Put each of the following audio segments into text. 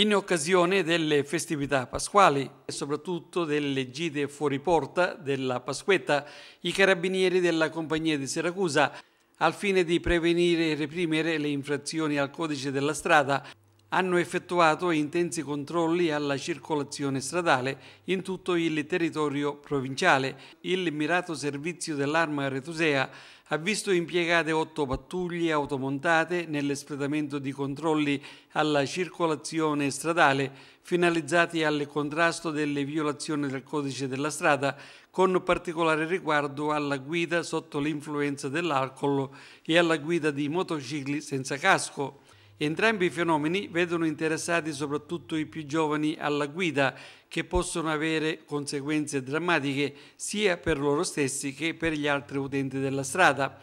in occasione delle festività pasquali e soprattutto delle gite fuori porta della Pasquetta, i carabinieri della compagnia di Siracusa, al fine di prevenire e reprimere le infrazioni al codice della strada, hanno effettuato intensi controlli alla circolazione stradale in tutto il territorio provinciale. Il mirato servizio dell'arma retusea ha visto impiegate otto pattuglie automontate nell'espletamento di controlli alla circolazione stradale finalizzati al contrasto delle violazioni del codice della strada con particolare riguardo alla guida sotto l'influenza dell'alcol e alla guida di motocicli senza casco. Entrambi i fenomeni vedono interessati soprattutto i più giovani alla guida, che possono avere conseguenze drammatiche sia per loro stessi che per gli altri utenti della strada.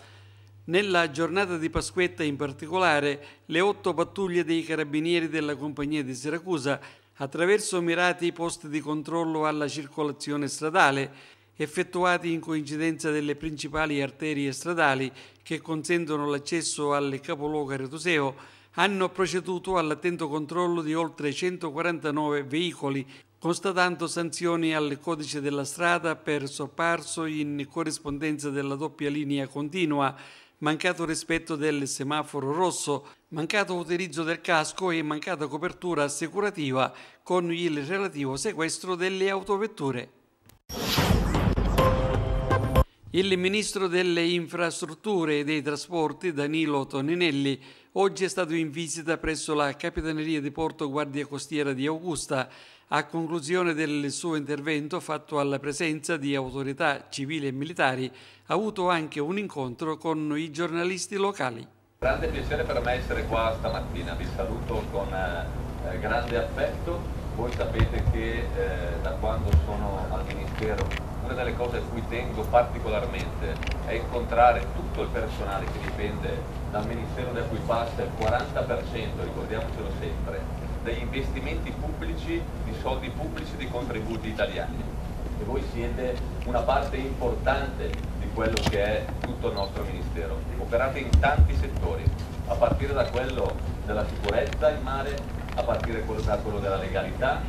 Nella giornata di Pasquetta in particolare, le otto pattuglie dei carabinieri della compagnia di Siracusa, attraverso mirati posti di controllo alla circolazione stradale, effettuati in coincidenza delle principali arterie stradali che consentono l'accesso al capoluogo Retuseo, hanno proceduto all'attento controllo di oltre 149 veicoli, constatando sanzioni al codice della strada per sopparso in corrispondenza della doppia linea continua, mancato rispetto del semaforo rosso, mancato utilizzo del casco e mancata copertura assicurativa con il relativo sequestro delle autovetture. Il ministro delle infrastrutture e dei trasporti Danilo Toninelli oggi è stato in visita presso la Capitaneria di Porto Guardia Costiera di Augusta a conclusione del suo intervento fatto alla presenza di autorità civili e militari, ha avuto anche un incontro con i giornalisti locali. Grande piacere per me essere qua stamattina, vi saluto con eh, grande affetto, voi sapete che eh, da quando sono al Ministero una delle cose a cui tengo particolarmente è incontrare tutto il personale che dipende dal ministero da cui passa il 40%, ricordiamocelo sempre, degli investimenti pubblici, di soldi pubblici, di contributi italiani. E voi siete una parte importante di quello che è tutto il nostro ministero. Operate in tanti settori, a partire da quello della sicurezza in mare, a partire da quello della legalità,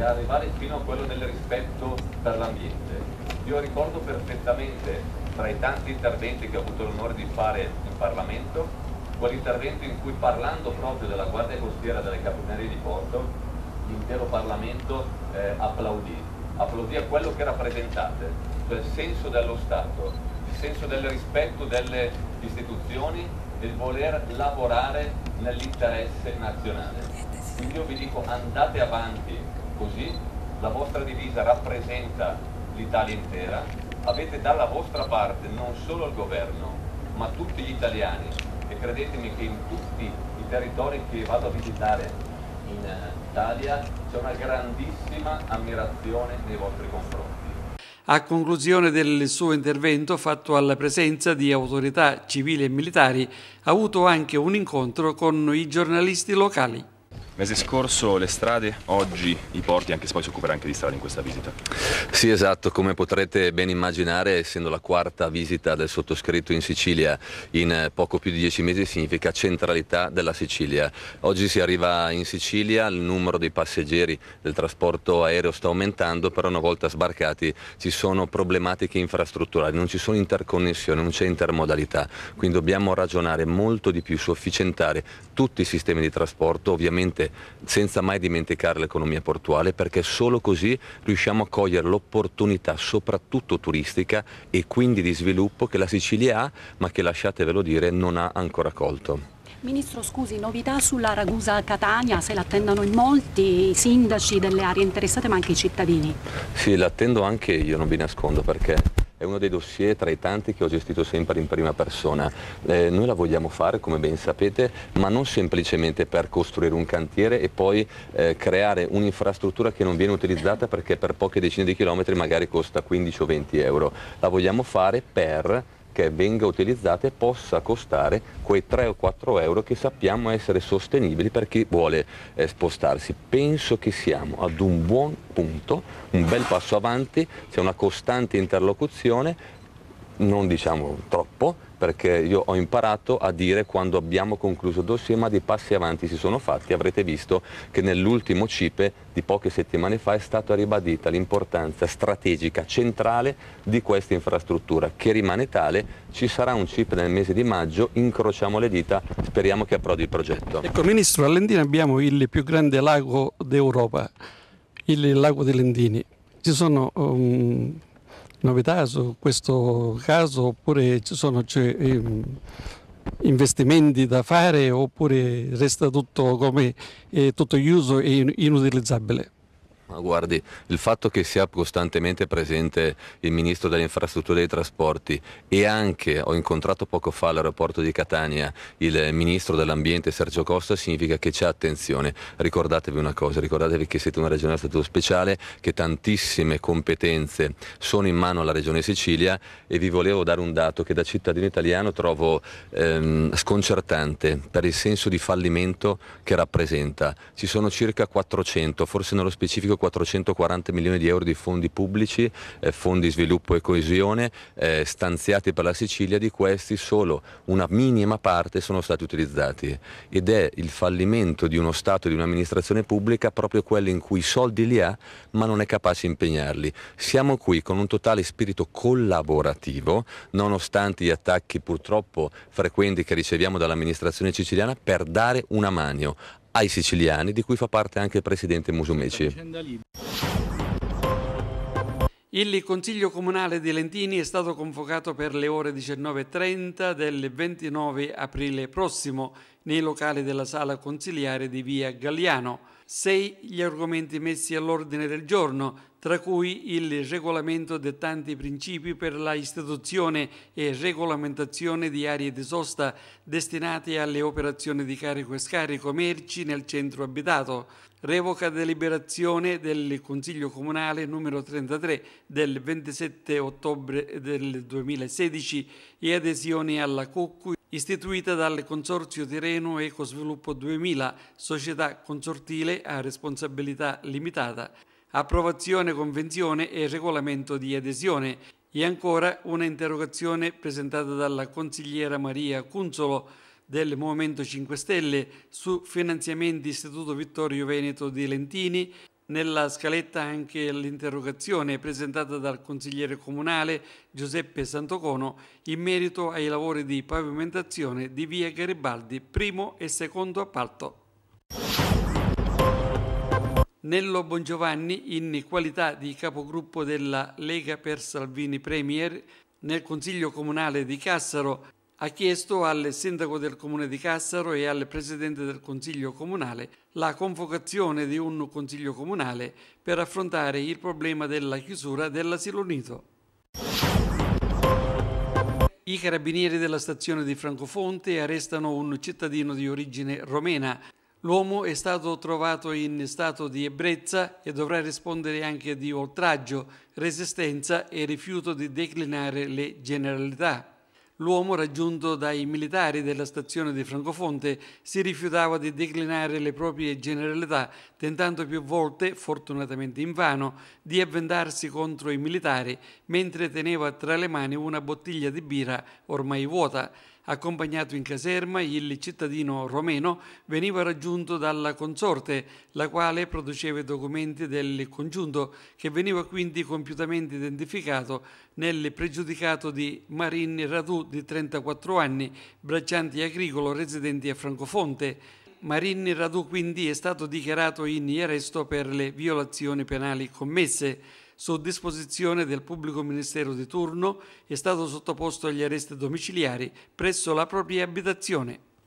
e arrivare fino a quello del rispetto per l'ambiente. Io ricordo perfettamente tra i tanti interventi che ho avuto l'onore di fare in Parlamento, quell'intervento in cui parlando proprio della Guardia Costiera delle Capitanerie di Porto, l'intero Parlamento eh, applaudì, applaudì a quello che rappresentate, cioè il senso dello Stato, il senso del rispetto delle istituzioni e il voler lavorare nell'interesse nazionale. Quindi io vi dico andate avanti così, la vostra divisa rappresenta l'Italia intera, avete dalla vostra parte non solo il governo, ma tutti gli italiani e credetemi che in tutti i territori che vado a visitare in eh, Italia c'è una grandissima ammirazione nei vostri confronti. A conclusione del suo intervento fatto alla presenza di autorità civili e militari, ha avuto anche un incontro con i giornalisti locali. Mese scorso le strade, oggi i porti, anche se poi si occuperà anche di strade in questa visita. Sì esatto, come potrete ben immaginare essendo la quarta visita del sottoscritto in Sicilia in eh, poco più di dieci mesi significa centralità della Sicilia. Oggi si arriva in Sicilia, il numero dei passeggeri del trasporto aereo sta aumentando, però una volta sbarcati ci sono problematiche infrastrutturali, non ci sono interconnessioni, non c'è intermodalità, quindi dobbiamo ragionare molto di più su efficientare tutti i sistemi di trasporto, ovviamente senza mai dimenticare l'economia portuale, perché solo così riusciamo a cogliere l'opportunità soprattutto turistica e quindi di sviluppo che la Sicilia ha, ma che lasciatevelo dire non ha ancora colto. Ministro scusi, novità sulla Ragusa Catania, se l'attendono in molti, i sindaci delle aree interessate ma anche i cittadini? Sì, l'attendo anche io, non vi nascondo perché è uno dei dossier tra i tanti che ho gestito sempre in prima persona. Eh, noi la vogliamo fare, come ben sapete, ma non semplicemente per costruire un cantiere e poi eh, creare un'infrastruttura che non viene utilizzata perché per poche decine di chilometri magari costa 15 o 20 euro. La vogliamo fare per perché venga utilizzata e possa costare quei 3 o 4 euro che sappiamo essere sostenibili per chi vuole eh, spostarsi. Penso che siamo ad un buon punto, un bel passo avanti, c'è una costante interlocuzione, non diciamo troppo, perché io ho imparato a dire quando abbiamo concluso il dossier ma dei passi avanti si sono fatti, avrete visto che nell'ultimo CIPE di poche settimane fa è stata ribadita l'importanza strategica centrale di questa infrastruttura che rimane tale, ci sarà un CIPE nel mese di maggio, incrociamo le dita, speriamo che approdi il progetto. Ecco Ministro, a Lendini abbiamo il più grande lago d'Europa, il lago dei Lendini, ci sono um, novità su questo caso oppure ci sono cioè, investimenti da fare oppure resta tutto come eh, tutto chiuso e inutilizzabile? guardi, il fatto che sia costantemente presente il ministro delle infrastrutture e dei trasporti e anche ho incontrato poco fa all'aeroporto di Catania il ministro dell'ambiente Sergio Costa significa che c'è attenzione. Ricordatevi una cosa, ricordatevi che siete una regione a statuto speciale, che tantissime competenze sono in mano alla regione Sicilia e vi volevo dare un dato che da cittadino italiano trovo ehm, sconcertante per il senso di fallimento che rappresenta. Ci sono circa 400, forse nello specifico 440 milioni di euro di fondi pubblici, eh, fondi sviluppo e coesione eh, stanziati per la Sicilia, di questi solo una minima parte sono stati utilizzati ed è il fallimento di uno Stato e di un'amministrazione pubblica proprio quello in cui i soldi li ha ma non è capace di impegnarli. Siamo qui con un totale spirito collaborativo nonostante gli attacchi purtroppo frequenti che riceviamo dall'amministrazione siciliana per dare una mano ai siciliani, di cui fa parte anche il presidente Musumeci. Il Consiglio Comunale di Lentini è stato convocato per le ore 19.30 del 29 aprile prossimo nei locali della sala consiliare di via Galliano. Sei gli argomenti messi all'ordine del giorno, tra cui il regolamento dettante i principi per la istituzione e regolamentazione di aree di sosta destinate alle operazioni di carico e scarico merci nel centro abitato, revoca deliberazione del Consiglio Comunale numero 33 del 27 ottobre del 2016 e adesione alla COCU istituita dal Consorzio Tireno Ecosviluppo 2000, società consortile a responsabilità limitata, approvazione, convenzione e regolamento di adesione e ancora una interrogazione presentata dalla consigliera Maria Cunzolo del Movimento 5 Stelle su finanziamenti Istituto Vittorio Veneto di Lentini nella scaletta anche l'interrogazione presentata dal consigliere comunale Giuseppe Santocono in merito ai lavori di pavimentazione di via Garibaldi, primo e secondo appalto. Nello Bongiovanni, in qualità di capogruppo della Lega per Salvini Premier, nel Consiglio Comunale di Cassaro ha chiesto al sindaco del comune di Cassaro e al presidente del consiglio comunale la convocazione di un consiglio comunale per affrontare il problema della chiusura dell'asilo nido. I carabinieri della stazione di Francofonte arrestano un cittadino di origine romena. L'uomo è stato trovato in stato di ebbrezza e dovrà rispondere anche di oltraggio, resistenza e rifiuto di declinare le generalità l'uomo raggiunto dai militari della stazione di Francofonte si rifiutava di declinare le proprie generalità, tentando più volte, fortunatamente invano, di avventarsi contro i militari, mentre teneva tra le mani una bottiglia di birra ormai vuota. Accompagnato in caserma, il cittadino romeno veniva raggiunto dalla consorte, la quale produceva i documenti del congiunto, che veniva quindi compiutamente identificato nel pregiudicato di Marin Radu, di 34 anni, bracciante agricolo residente a Francofonte. Marin Radu quindi è stato dichiarato in arresto per le violazioni penali commesse su disposizione del pubblico ministero di turno, è stato sottoposto agli arresti domiciliari presso la propria abitazione.